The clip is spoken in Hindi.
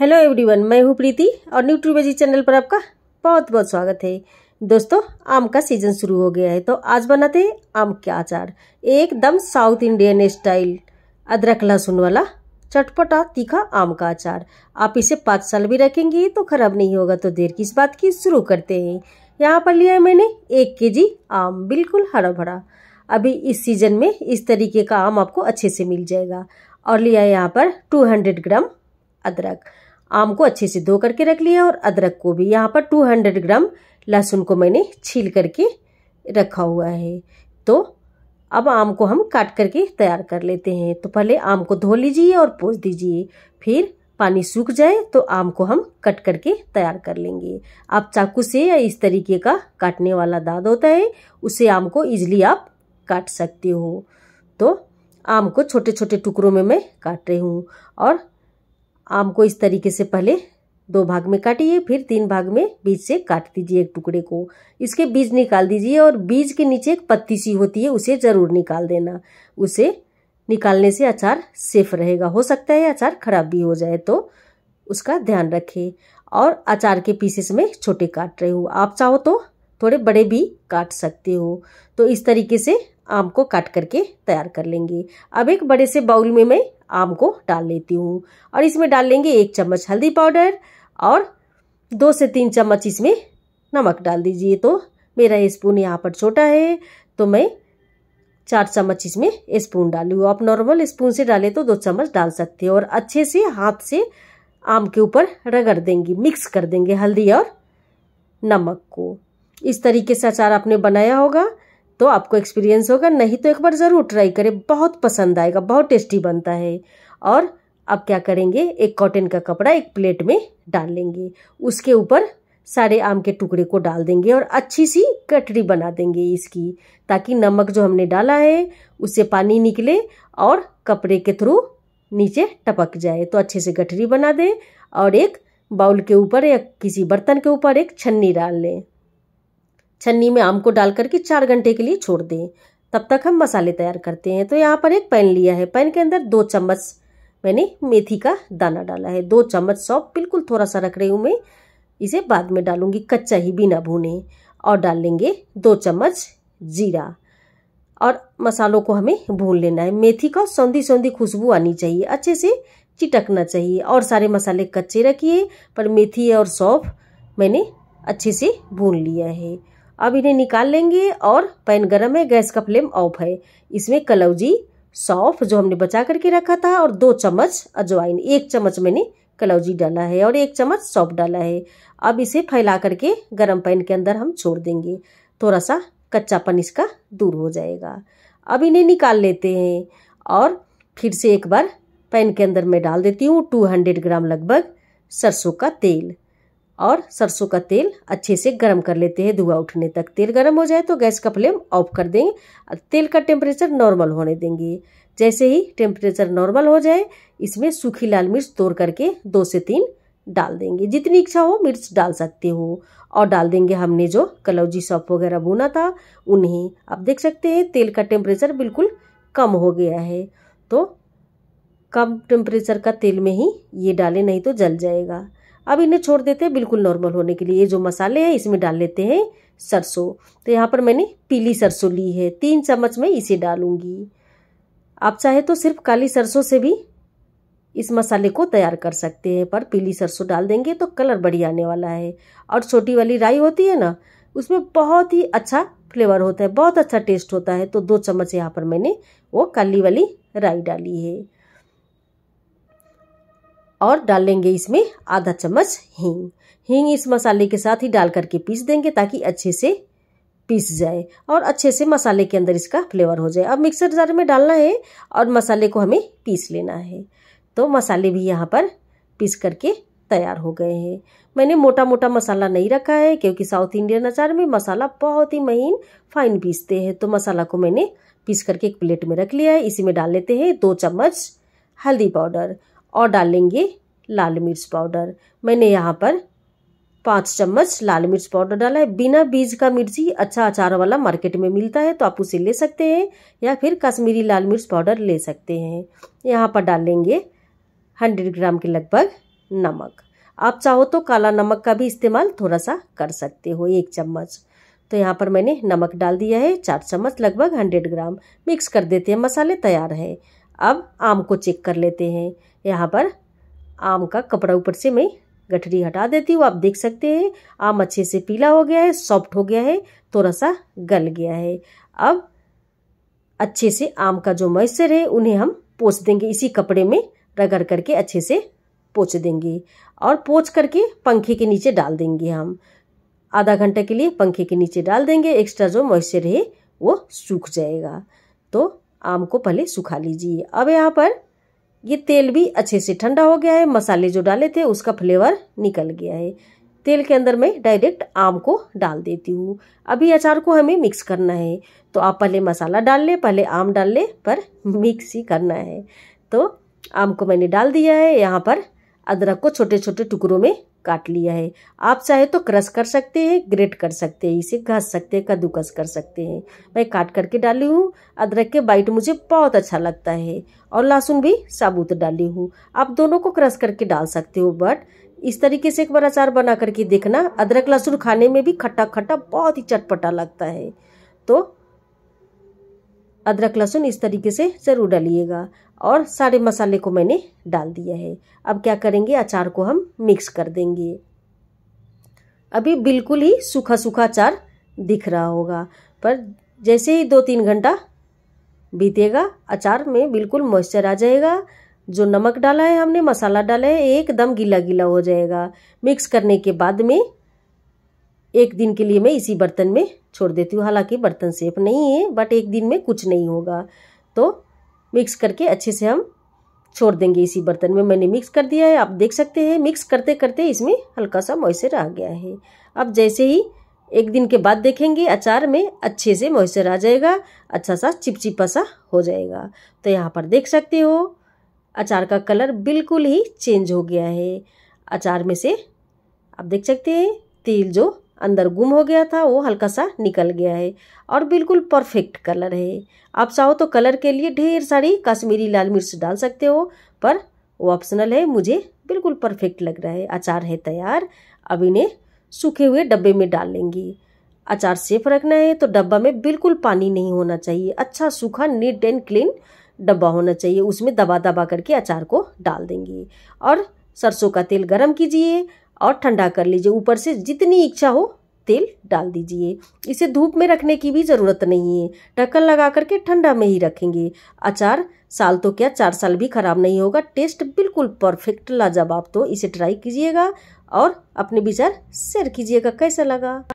हेलो एवरीवन मैं हूँ प्रीति और न्यूट्रोबेजी चैनल पर आपका बहुत बहुत स्वागत है दोस्तों आम का सीजन शुरू हो गया है तो आज बनाते हैं आम का अचार एकदम साउथ इंडियन स्टाइल अदरक लहसुन वाला चटपटा तीखा आम का अचार आप इसे पाँच साल भी रखेंगे तो खराब नहीं होगा तो देर किस बात की शुरू करते हैं यहाँ पर लिया है मैंने एक के आम बिल्कुल हरा भरा अभी इस सीजन में इस तरीके का आम आपको अच्छे से मिल जाएगा और लिया है यहाँ पर टू ग्राम अदरक आम को अच्छे से धो करके रख लिया और अदरक को भी यहाँ पर 200 ग्राम लहसुन को मैंने छील करके रखा हुआ है तो अब आम को हम काट करके तैयार कर लेते हैं तो पहले आम को धो लीजिए और पोस दीजिए फिर पानी सूख जाए तो आम को हम कट करके तैयार कर लेंगे आप चाकू से या इस तरीके का काटने वाला दाद होता है उसे आम को इजिली आप काट सकते हो तो आम को छोटे छोटे टुकड़ों में मैं काट रही हूँ और आम को इस तरीके से पहले दो भाग में काटिए फिर तीन भाग में बीज से काट दीजिए एक टुकड़े को इसके बीज निकाल दीजिए और बीज के नीचे एक पत्ती सी होती है उसे ज़रूर निकाल देना उसे निकालने से अचार सेफ रहेगा हो सकता है अचार खराब भी हो जाए तो उसका ध्यान रखें और अचार के पीसेस में छोटे काट रहे हो आप चाहो तो थोड़े बड़े भी काट सकते हो तो इस तरीके से आम को काट करके तैयार कर लेंगे अब एक बड़े से बाउल में मैं आम को डाल लेती हूँ और इसमें डाल लेंगे एक चम्मच हल्दी पाउडर और दो से तीन चम्मच इसमें नमक डाल दीजिए तो मेरा स्पून यहाँ पर छोटा है तो मैं चार चम्मच इसमें स्पून डालूँ आप नॉर्मल स्पून से डालें तो दो चम्मच डाल सकते हो और अच्छे से हाथ से आम के ऊपर रगड़ देंगी मिक्स कर देंगे हल्दी और नमक को इस तरीके से अचार आपने बनाया होगा तो आपको एक्सपीरियंस होगा नहीं तो एक बार ज़रूर ट्राई करें बहुत पसंद आएगा बहुत टेस्टी बनता है और अब क्या करेंगे एक कॉटन का कपड़ा एक प्लेट में डाल लेंगे उसके ऊपर सारे आम के टुकड़े को डाल देंगे और अच्छी सी कटरी बना देंगे इसकी ताकि नमक जो हमने डाला है उससे पानी निकले और कपड़े के थ्रू नीचे टपक जाए तो अच्छे से गठरी बना दें और एक बाउल के ऊपर या किसी बर्तन के ऊपर एक छन्नी डाल लें छन्नी में आम को डाल करके चार घंटे के लिए छोड़ दें तब तक हम मसाले तैयार करते हैं तो यहाँ पर एक पैन लिया है पैन के अंदर दो चम्मच मैंने मेथी का दाना डाला है दो चम्मच सौंप बिल्कुल थोड़ा सा रख रही हूँ मैं इसे बाद में डालूंगी कच्चा ही बिना भूने और डाल लेंगे दो चम्मच जीरा और मसालों को हमें भून लेना है मेथी का सौंधी सौंधी खुशबू आनी चाहिए अच्छे से चिटकना चाहिए और सारे मसाले कच्चे रखिए पर मेथी और सौंफ मैंने अच्छे से भून लिया है अब इन्हें निकाल लेंगे और पैन गर्म है गैस का फ्लेम ऑफ है इसमें कलौजी सौफ जो हमने बचा करके रखा था और दो चम्मच अजवाइन एक चम्मच मैंने कलौजी डाला है और एक चम्मच सौफ डाला है अब इसे फैला करके गर्म पैन के अंदर हम छोड़ देंगे थोड़ा सा कच्चापन इसका दूर हो जाएगा अब इन्हें निकाल लेते हैं और फिर से एक बार पैन के अंदर मैं डाल देती हूँ टू हंड्रेड ग्राम लगभग सरसों का तेल और सरसों का तेल अच्छे से गर्म कर लेते हैं धुआं उठने तक तेल गर्म हो जाए तो गैस का फ्लेम ऑफ कर देंगे और तेल का टेम्परेचर नॉर्मल होने देंगे जैसे ही टेम्परेचर नॉर्मल हो जाए इसमें सूखी लाल मिर्च तोड़ करके दो से तीन डाल देंगे जितनी इच्छा हो मिर्च डाल सकते हो और डाल देंगे हमने जो कलौजी सॉप वगैरह बुना था उन्हें आप देख सकते हैं तेल का टेम्परेचर बिल्कुल कम हो गया है तो कम टेम्परेचर का तेल में ही ये डालें नहीं तो जल जाएगा अब इन्हें छोड़ देते हैं बिल्कुल नॉर्मल होने के लिए ये जो मसाले हैं इसमें डाल लेते हैं सरसों तो यहाँ पर मैंने पीली सरसों ली है तीन चम्मच मैं इसे डालूंगी आप चाहे तो सिर्फ काली सरसों से भी इस मसाले को तैयार कर सकते हैं पर पीली सरसों डाल देंगे तो कलर बढ़िया आने वाला है और छोटी वाली राई होती है ना उसमें बहुत ही अच्छा फ्लेवर होता है बहुत अच्छा टेस्ट होता है तो दो चम्मच यहाँ पर मैंने वो काली वाली राई डाली है और डाल लेंगे इसमें आधा चम्मच हींग हींग इस मसाले के साथ ही डाल करके पीस देंगे ताकि अच्छे से पीस जाए और अच्छे से मसाले के अंदर इसका फ्लेवर हो जाए अब मिक्सर जार में डालना है और मसाले को हमें पीस लेना है तो मसाले भी यहाँ पर पीस करके तैयार हो गए हैं मैंने मोटा मोटा मसाला नहीं रखा है क्योंकि साउथ इंडियन अचार में मसाला बहुत ही महीन फाइन पीसते हैं तो मसाला को मैंने पीस करके एक प्लेट में रख लिया है इसी में डाल लेते हैं दो चम्मच हल्दी पाउडर और डालेंगे लाल मिर्च पाउडर मैंने यहाँ पर पाँच चम्मच लाल मिर्च पाउडर डाला है बिना बीज का मिर्ची अच्छा अचार वाला मार्केट में मिलता है तो आप उसे ले सकते हैं या फिर कश्मीरी लाल मिर्च पाउडर ले सकते हैं यहाँ पर डालेंगे हंड्रेड ग्राम के लगभग नमक आप चाहो तो काला नमक का भी इस्तेमाल थोड़ा सा कर सकते हो एक चम्मच तो यहाँ पर मैंने नमक डाल दिया है चार चम्मच लगभग हंड्रेड ग्राम मिक्स कर देते हैं मसाले तैयार है अब आम को चेक कर लेते हैं यहाँ पर आम का कपड़ा ऊपर से मैं गठरी हटा देती हूँ आप देख सकते हैं आम अच्छे से पीला हो गया है सॉफ्ट हो गया है थोड़ा सा गल गया है अब अच्छे से आम का जो मॉइस्चर है उन्हें हम पोच देंगे इसी कपड़े में रगड़ करके अच्छे से पोच देंगे और पोच करके पंखे के नीचे डाल देंगे हम आधा घंटे के लिए पंखे के नीचे डाल देंगे एक्स्ट्रा जो मॉइस्चर है वो सूख जाएगा तो आम को पहले सुखा लीजिए अब यहाँ पर ये तेल भी अच्छे से ठंडा हो गया है मसाले जो डाले थे उसका फ्लेवर निकल गया है तेल के अंदर मैं डायरेक्ट आम को डाल देती हूँ अभी अचार को हमें मिक्स करना है तो आप पहले मसाला डाल लें पहले आम डाल लें पर मिक्स ही करना है तो आम को मैंने डाल दिया है यहाँ पर अदरक को छोटे छोटे टुकड़ों में काट लिया है आप चाहे तो क्रश कर सकते हैं ग्रेट कर सकते हैं इसे घस सकते हैं कद्दूकस कर सकते हैं मैं काट करके डाली हूँ अदरक के बाइट मुझे बहुत अच्छा लगता है और लहसुन भी साबुत डाली हूँ आप दोनों को क्रश करके डाल सकते हो बट इस तरीके से एक बार अचार बना करके देखना अदरक लहसुन खाने में भी खट्टा खट्टा बहुत ही चटपटा लगता है तो अदरक लहसुन इस तरीके से ज़रूर डालिएगा और सारे मसाले को मैंने डाल दिया है अब क्या करेंगे अचार को हम मिक्स कर देंगे अभी बिल्कुल ही सूखा सूखा अचार दिख रहा होगा पर जैसे ही दो तीन घंटा बीतेगा अचार में बिल्कुल मॉइस्चर आ जाएगा जो नमक डाला है हमने मसाला डाला है एकदम गीला गीला हो जाएगा मिक्स करने के बाद में एक दिन के लिए मैं इसी बर्तन में छोड़ देती हूँ हालांकि बर्तन सेफ नहीं है बट एक दिन में कुछ नहीं होगा तो मिक्स करके अच्छे से हम छोड़ देंगे इसी बर्तन में मैंने मिक्स कर दिया है आप देख सकते हैं मिक्स करते करते इसमें हल्का सा मॉइस्चर आ गया है अब जैसे ही एक दिन के बाद देखेंगे अचार में अच्छे से मॉइस्चर आ जाएगा अच्छा सा चिपचिपा सा हो जाएगा तो यहाँ पर देख सकते हो अचार का कलर बिल्कुल ही चेंज हो गया है अचार में से आप देख सकते हैं तेल जो अंदर गुम हो गया था वो हल्का सा निकल गया है और बिल्कुल परफेक्ट कलर है आप चाहो तो कलर के लिए ढेर सारी कश्मीरी लाल मिर्च डाल सकते हो पर वो ऑप्शनल है मुझे बिल्कुल परफेक्ट लग रहा है अचार है तैयार अब इन्हें सूखे हुए डब्बे में डाल लेंगी अचार सेफ रखना है तो डब्बा में बिल्कुल पानी नहीं होना चाहिए अच्छा सूखा नीट एंड क्लीन डब्बा होना चाहिए उसमें दबा दबा करके अचार को डाल देंगे और सरसों का तेल गरम कीजिए और ठंडा कर लीजिए ऊपर से जितनी इच्छा हो तेल डाल दीजिए इसे धूप में रखने की भी ज़रूरत नहीं है ढक्कन लगा करके ठंडा में ही रखेंगे अचार साल तो क्या चार साल भी ख़राब नहीं होगा टेस्ट बिल्कुल परफेक्ट लाजवाब तो इसे ट्राई कीजिएगा और अपने विचार शेयर कीजिएगा कैसा लगा